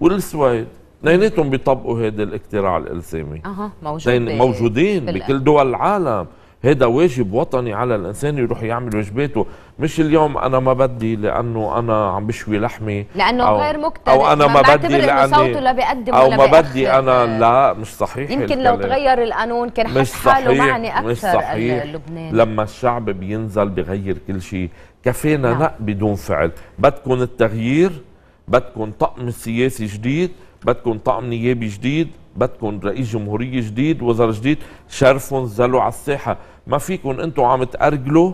والسويد اثنيناتهم بيطبقوا هيدا الاقتراع الالزامي اها موجودين موجودين بكل دول العالم هذا واجب وطني على الانسان يروح يعمل واجباته مش اليوم انا ما بدي لانه انا عم بشوي لحمي لانه أو غير مكتمل او انا ما, ما بدي لاني صوته لا بيقدم او ولا ما بدي انا لا مش صحيح يمكن الكلام. لو تغير القانون كان حس حاله معني اكثر مش صحيح لبنان لما الشعب بينزل بغير كل شيء كفينا نعم. نق بدون فعل بدكم التغيير بدكم طقم سياسي جديد بدكم طقم نيابي جديد بدكم رئيس جمهوريه جديد وزارة جديد شرفوا زلوا على الساحه ما فيكم انتم عم تارجلوا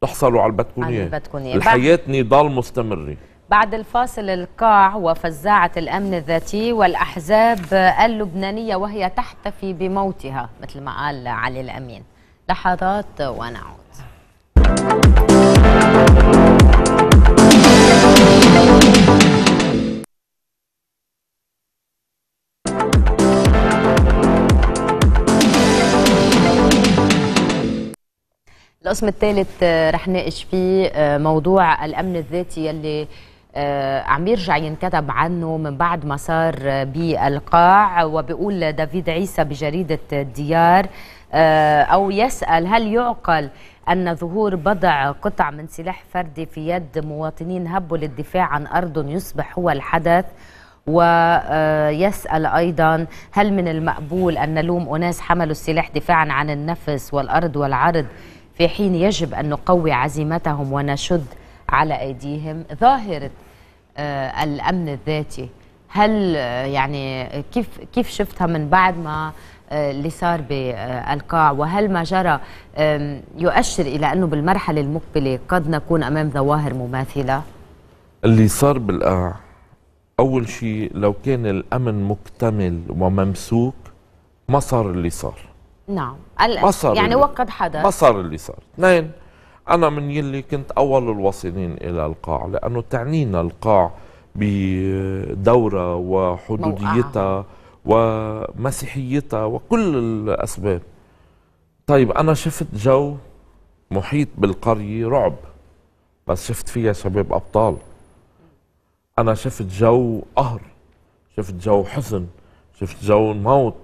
تحصلوا على اللي بدكم اياه الحياه نضال مستمر بعد الفاصل القاع وفزاعة الأمن الذاتي والأحزاب اللبنانية وهي تحتفي بموتها مثل ما قال علي الأمين لحظات ونعود القسم الثالث آه، رح ناقش فيه آه، موضوع الامن الذاتي يلي آه، عم يرجع ينكتب عنه من بعد ما صار بالقاع وبيقول دافيد عيسى بجريده الديار او يسال هل يعقل أن ظهور بضع قطع من سلاح فردي في يد مواطنين هبوا للدفاع عن أرض يصبح هو الحدث ويسأل أيضا هل من المقبول أن نلوم أناس حملوا السلاح دفاعا عن النفس والأرض والعرض في حين يجب أن نقوي عزيمتهم ونشد على أيديهم ظاهرة آه، الأمن الذاتي هل آه، يعني كيف كيف شفتها من بعد ما آه، اللي صار بالقاع وهل ما جرى يؤشر الى انه بالمرحله المقبله قد نكون امام ظواهر مماثله؟ اللي صار بالقاع اول شيء لو كان الامن مكتمل وممسوك ما صار اللي صار. نعم بصر يعني وقد حدث بصر اللي صار اثنين انا من يلي كنت اول الواصلين الى القاع لانه تعنينا القاع بدورة وحدوديتها ومسيحيتها وكل الأسباب طيب أنا شفت جو محيط بالقرية رعب بس شفت فيها شباب أبطال أنا شفت جو قهر شفت جو حزن شفت جو موت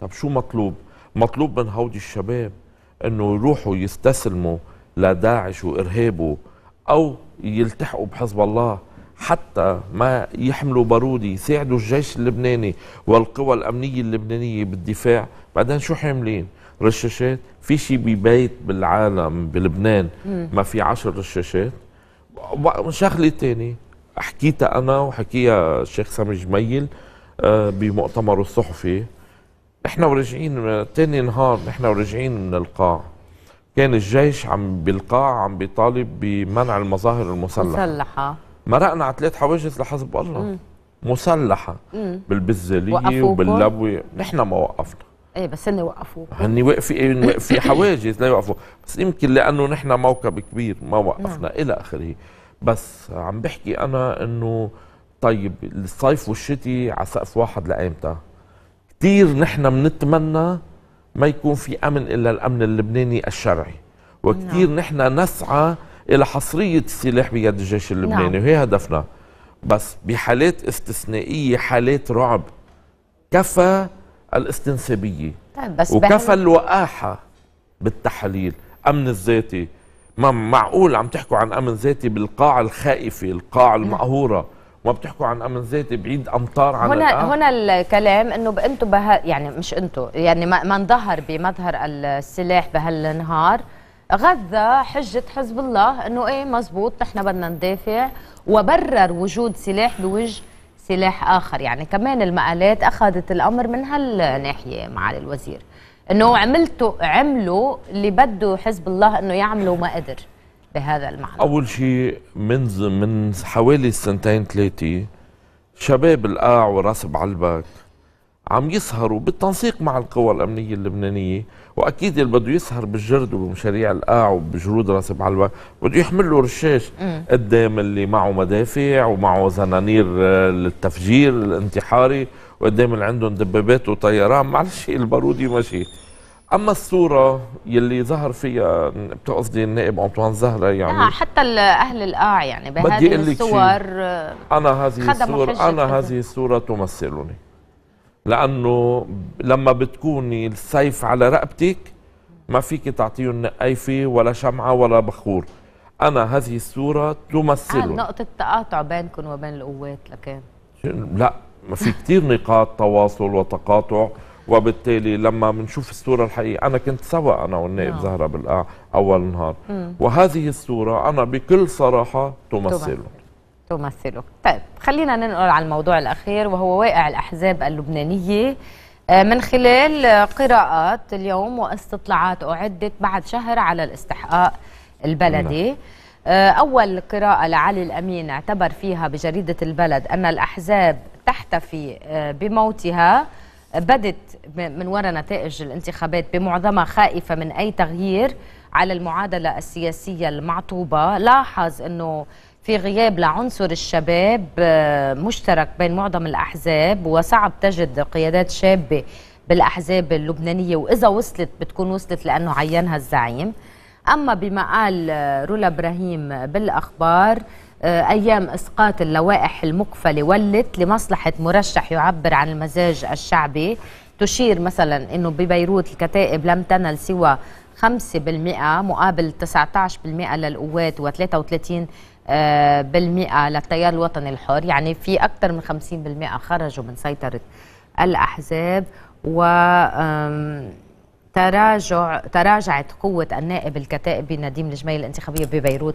طب شو مطلوب مطلوب من هودي الشباب انه يروحوا يستسلموا لداعش وارهابه او يلتحقوا بحزب الله حتى ما يحملوا بارود يساعدوا الجيش اللبناني والقوى الامنيه اللبنانيه بالدفاع بعدين شو حاملين رشاشات في شيء ببيت بالعالم بلبنان ما في عشر رشاشات شغله تاني حكيتها انا وحكيها الشيخ سامي جميل آه، بمؤتمره الصحفي احنا وراجعين تاني نهار احنا وراجعين من القاع كان الجيش عم بالقاع عم بيطالب بمنع المظاهر المسلحه مسلحه مرقنا على ثلاث حواجز لحزب الله مم. مسلحه بالبزليه وباللبوي نحن ما وقفنا ايه بس هن وقفوا هن وقفي في حواجز لا يوقفوا بس يمكن لانه نحن موكب كبير ما وقفنا مم. نعم. الى اخره بس عم بحكي انا انه طيب الصيف والشتي على سقف واحد لايمتى؟ كثير نحن بنتمنى ما يكون في امن الا الامن اللبناني الشرعي وكثير نعم. نحن نسعى الى حصريه السلاح بيد الجيش اللبناني نعم. وهي هدفنا بس بحالات استثنائيه حالات رعب كفى الاستنسابيه طيب بس وكفى الوقاحه بالتحاليل امن الذاتي ما معقول عم تحكوا عن امن ذاتي بالقاع الخائفه القاع نعم. المقهوره بتحكوا عن امن ذاتي بعيد امطار عن هنا الآخر. هنا الكلام انه انتم بها يعني مش انتم يعني ما انظهر بمظهر السلاح بهالنهار غذى حجة حزب الله انه ايه مزبوط نحن بدنا ندافع وبرر وجود سلاح بوجه سلاح اخر يعني كمان المقالات اخذت الامر من هالناحيه معالي الوزير انه عملتوا عملوا اللي بده حزب الله انه يعمله وما قدر بهذا المعنى أول شيء من من حوالي سنتين ثلاثة شباب القاع وراس بعلبك عم يسهروا بالتنسيق مع القوى الأمنية اللبنانية وأكيد اللي بده يسهر بالجرد وبمشاريع القاع وبجرود راس بعلبك بده يحمل له رشاش قدام اللي معه مدافع ومعه زنانير آه، للتفجير الانتحاري وقدام اللي عندهم دبابات وطيران معلش البارودي ماشي اما الصوره يلي ظهر فيها بتقصدي النائب انطوان زهره يعني اه حتى اهل القاع يعني بهذه الصور آه، انا هذه الصور انا هذه الصوره تمثلني لانه لما بتكوني السيف على رقبتك ما فيك تعطيهم قيفه ولا شمعه ولا بخور انا هذه الصوره آه، تمثلني آه نقطه تقاطع بينكم وبين القوات لكان لا ما في كثير نقاط تواصل وتقاطع وبالتالي لما بنشوف الصوره الحقيقيه انا كنت سوا انا والنائب نعم. زهره بالقاع اول نهار مم. وهذه الصوره انا بكل صراحه تمثله تمثله طيب خلينا ننقل على الموضوع الاخير وهو واقع الاحزاب اللبنانيه آه، من خلال قراءات اليوم واستطلاعات اعدت بعد شهر على الاستحقاق البلدي نعم. آه، أول قراءة لعلي الأمين اعتبر فيها بجريدة البلد أن الأحزاب تحتفي آه، بموتها بدت من وراء نتائج الانتخابات بمعظمها خائفة من أي تغيير على المعادلة السياسية المعطوبة لاحظ أنه في غياب لعنصر الشباب آه، مشترك بين معظم الأحزاب وصعب تجد قيادات شابة بالأحزاب اللبنانية وإذا وصلت بتكون وصلت لأنه عينها الزعيم أما بما قال آه، رولا إبراهيم بالأخبار آه، أيام إسقاط اللوائح المقفلة ولت لمصلحة مرشح يعبر عن المزاج الشعبي تشير مثلا أنه ببيروت الكتائب لم تنل سوى 5% مقابل 19% للقوات و33% للتيار الوطني الحر يعني في أكثر من 50% خرجوا من سيطرة الأحزاب و تراجع تراجعت قوة النائب الكتائب نديم الجميل الانتخابية ببيروت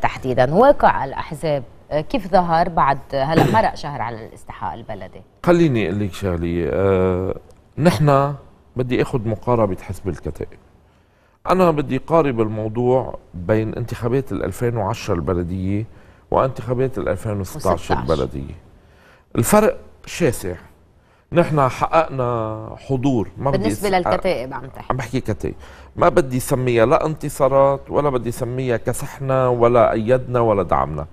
تحديدا واقع الأحزاب كيف ظهر بعد هلا مرق شهر على الاستحقاق البلدي خليني اقول لك شغله أه نحن بدي اخذ مقاربه حزب الكتائب انا بدي قارب الموضوع بين انتخابات ال 2010 البلديه وانتخابات ال 2016 البلديه الفرق شاسع نحن حققنا حضور ما بالنسبه بدي آه، للكتائب عم تحكي عم بحكي كتائب ما بدي سميها لا انتصارات ولا بدي سميها كسحنا ولا ايدنا ولا دعمنا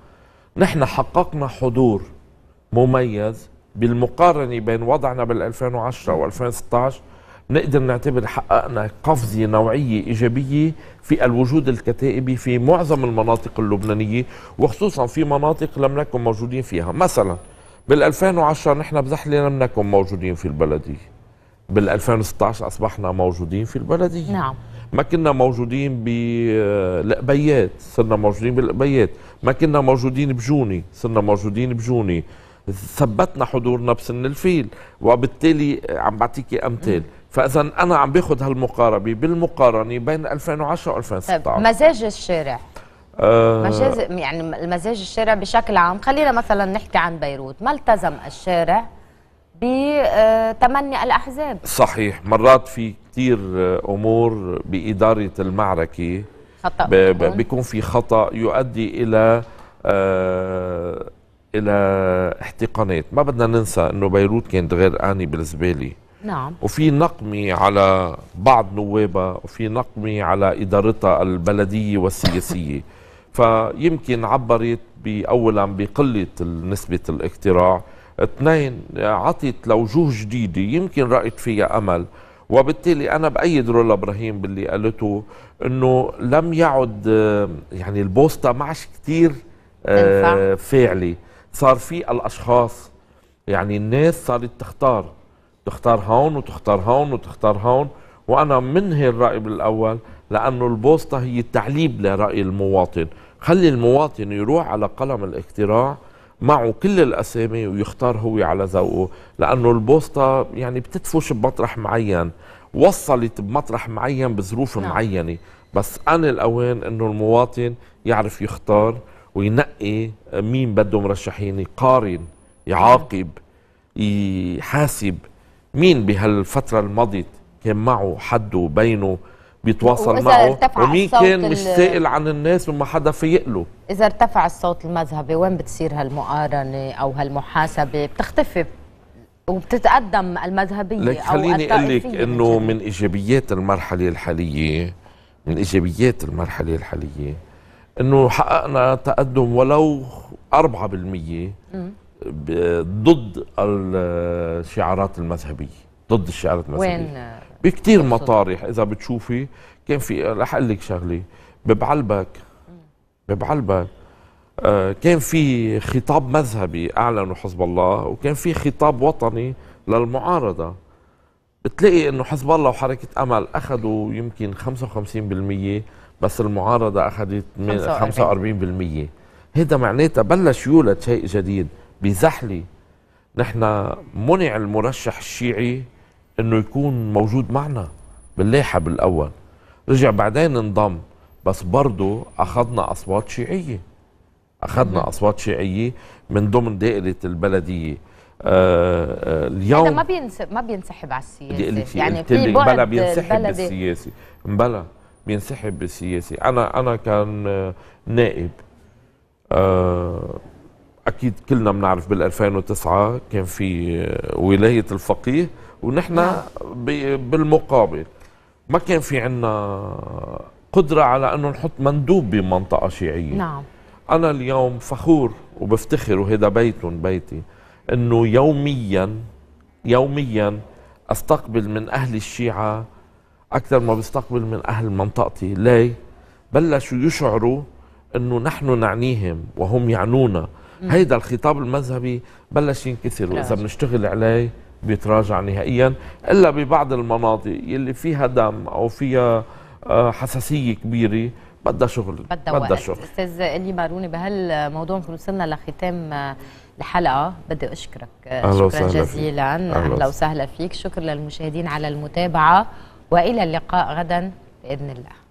نحن حققنا حضور مميز بالمقارنه بين وضعنا بال 2010 و2016 نقدر نعتبر حققنا قفزة نوعية إيجابية في الوجود الكتائبي في معظم المناطق اللبنانية وخصوصا في مناطق لم نكن موجودين فيها مثلا بال 2010 نحن بزحله لم نكن موجودين في البلديه بال 2016 اصبحنا موجودين في البلديه نعم ما كنا موجودين بالقبيات صرنا موجودين بالقبيات ما كنا موجودين بجوني صرنا موجودين بجوني ثبتنا حضورنا بسن الفيل وبالتالي عم بعطيكي امثال فاذا انا عم باخذ هالمقاربه بالمقارنه بين 2010 و 2016 طيب مزاج الشارع آه. مجاز يعني المزاج الشارع بشكل عام خلينا مثلا نحكي عن بيروت ما التزم الشارع بتمني آه، الأحزاب صحيح مرات في كثير آه، أمور بإدارة المعركة خطأ بيكون في خطأ يؤدي إلى آه إلى احتقانات ما بدنا ننسى أنه بيروت كانت غير آني بالنسبة نعم وفي نقمة على بعض نوابها وفي نقمة على إدارتها البلدية والسياسية فيمكن عبرت بأولا بقلة نسبة الاقتراع اثنين عطت لوجوه جديدة يمكن رأيت فيها أمل وبالتالي أنا بأيد رولا إبراهيم باللي قالته أنه لم يعد يعني البوسطة معش كتير آه، فاعلة صار في الأشخاص يعني الناس صارت تختار تختار هون وتختار هون وتختار هون وأنا منهي الرأي بالأول لأنه البوسطة هي تعليب لرأي المواطن خلي المواطن يروح على قلم الاقتراع معه كل الاسامي ويختار هو على ذوقه لانه البوسطه يعني بتدفش بمطرح معين وصلت بمطرح معين بظروف نعم. معينه بس انا الاوان انه المواطن يعرف يختار وينقي مين بده مرشحين يقارن يعاقب يحاسب مين بهالفتره الماضيه كان معه حده بينه بيتواصل معه ومين كان مش سائل عن الناس وما حدا فيق له اذا ارتفع الصوت المذهبي وين بتصير هالمقارنه او هالمحاسبه بتختفي وبتتقدم المذهبيه لك خليني اقول لك انه من ايجابيات المرحله الحاليه من ايجابيات المرحله الحاليه انه حققنا تقدم ولو 4% ضد الشعارات المذهبيه ضد الشعارات المذهبيه وين بكتير مطارح اذا بتشوفي كان في رح اقول لك شغله ببعلبك ببعلبك آه كان في خطاب مذهبي اعلنه حزب الله وكان في خطاب وطني للمعارضه بتلاقي انه حزب الله وحركه امل اخذوا يمكن 55% بس المعارضه اخذت 45% هذا معناتها بلش يولد شيء جديد بزحله نحن منع المرشح الشيعي انه يكون موجود معنا باللاحة بالاول رجع بعدين انضم بس برضه اخذنا اصوات شيعيه اخذنا اصوات شيعيه من ضمن دائره البلديه آه, آه، اليوم ما بينسحب ما بينسحب على السياسه يعني في بعد بلا بينسحب بالسياسي بلا بينسحب بالسياسي انا انا كان آه، نائب آه اكيد كلنا بنعرف بال2009 كان في آه، ولايه الفقيه ونحن نعم. بالمقابل ما كان في عنا قدرة على أنه نحط مندوب بمنطقة شيعية نعم أنا اليوم فخور وبفتخر وهذا بيت بيتي أنه يوميا يوميا أستقبل من أهل الشيعة أكثر ما بستقبل من أهل منطقتي ليه؟ بلشوا يشعروا أنه نحن نعنيهم وهم يعنونا هيدا الخطاب المذهبي بلش ينكسر وإذا بنشتغل عليه بيتراجع نهائيا الا ببعض المناطق يلي فيها دم او فيها آه، حساسيه كبيره بدها شغل بدها شغل استاذ الي ماروني بهالموضوع بنكون وصلنا لختام آه، الحلقه بدي اشكرك آه، شكرا جزيلا اهلا وسهلا فيك شكرا للمشاهدين على المتابعه والى اللقاء غدا باذن الله